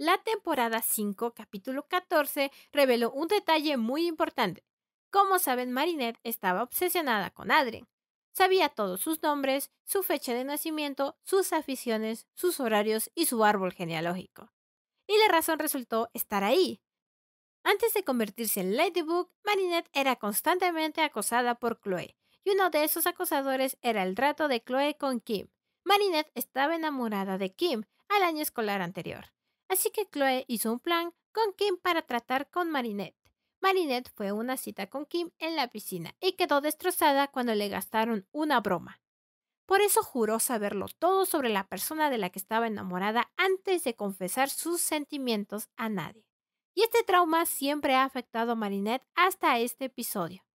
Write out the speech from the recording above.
la temporada 5, capítulo 14, reveló un detalle muy importante. Como saben, Marinette estaba obsesionada con Adrien. Sabía todos sus nombres, su fecha de nacimiento, sus aficiones, sus horarios y su árbol genealógico. Y la razón resultó estar ahí. Antes de convertirse en Ladybug, Marinette era constantemente acosada por Chloe, y uno de esos acosadores era el trato de Chloe con Kim. Marinette estaba enamorada de Kim al año escolar anterior. Así que Chloe hizo un plan con Kim para tratar con Marinette. Marinette fue a una cita con Kim en la piscina y quedó destrozada cuando le gastaron una broma. Por eso juró saberlo todo sobre la persona de la que estaba enamorada antes de confesar sus sentimientos a nadie. Y este trauma siempre ha afectado a Marinette hasta este episodio.